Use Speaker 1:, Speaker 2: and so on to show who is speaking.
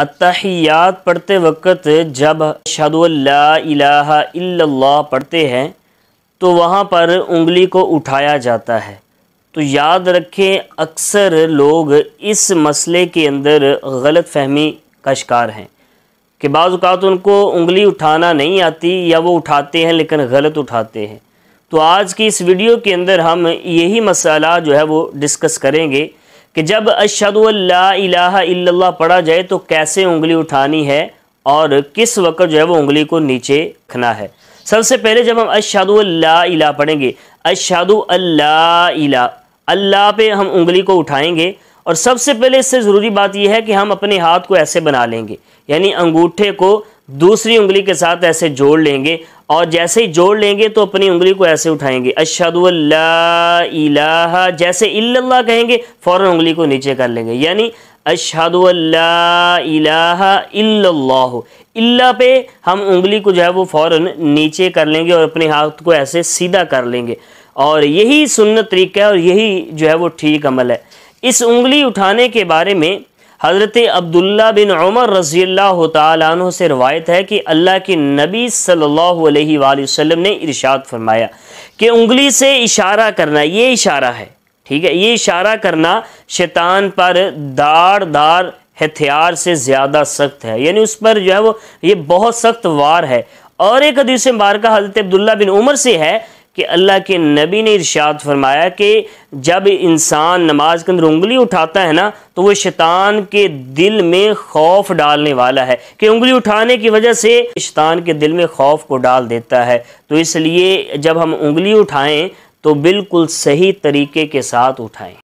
Speaker 1: अतहियात पढ़ते वक्त जब शदल्ला पढ़ते हैं तो वहाँ पर उंगली को उठाया जाता है तो याद रखें अक्सर लोग इस मसले के अंदर गलत फहमी का शिकार हैं कि बाज़ात उनको उंगली उठाना नहीं आती या वो उठाते हैं लेकिन गलत उठाते हैं तो आज की इस वीडियो के अंदर हम यही मसाला जो है वो डिस्कस करेंगे कि जब अशद अल्लाह पढ़ा जाए तो कैसे उंगली उठानी है और किस वक्त जो है वो उंगली को नीचे रखना है सबसे पहले जब हम अशादु अल्ला पढ़ेंगे अशादु अल्ला अल्लाह पे हम उंगली को उठाएंगे और सबसे पहले इससे ज़रूरी बात यह है कि हम अपने हाथ को ऐसे बना लेंगे यानी अंगूठे को दूसरी उंगली के साथ ऐसे जोड़ लेंगे और जैसे ही जोड़ लेंगे तो अपनी उंगली को ऐसे उठाएंगे अशदुल्लाह जैसे इल्लल्लाह कहेंगे फ़ौरन उंगली को नीचे कर लेंगे यानी अशदुल्लाह इलाहा इल्ला पे हम उंगली को जो है वो फ़ौरन नीचे कर लेंगे और अपने हाथ को ऐसे सीधा कर लेंगे और यही सुन्नत तरीका है और यही जो है वो ठीक अमल है इस उंगली उठाने के बारे में हज़रत अब्दुल्ला बिन उमर रज़ी अल्लाह तु से रवायत है कि अल्लाह के नबी सल्लल्लाहु अलैहि वसल्लम ने इरशाद फरमाया कि उंगली से इशारा करना ये इशारा है ठीक है ये इशारा करना शैतान पर दार दार हथियार से ज़्यादा सख्त है यानी उस पर जो है वो ये बहुत सख्त वार है और एक अदीस मुबारक हज़रत अब्दुल्ला बिन उमर से है कि अल्लाह के नबी ने इरशाद फरमाया कि जब इंसान नमाज के अंदर उंगली उठाता है ना तो वो शैतान के दिल में खौफ डालने वाला है कि उंगली उठाने की वजह से शैतान के दिल में खौफ को डाल देता है तो इसलिए जब हम उंगली उठाएं तो बिल्कुल सही तरीके के साथ उठाएं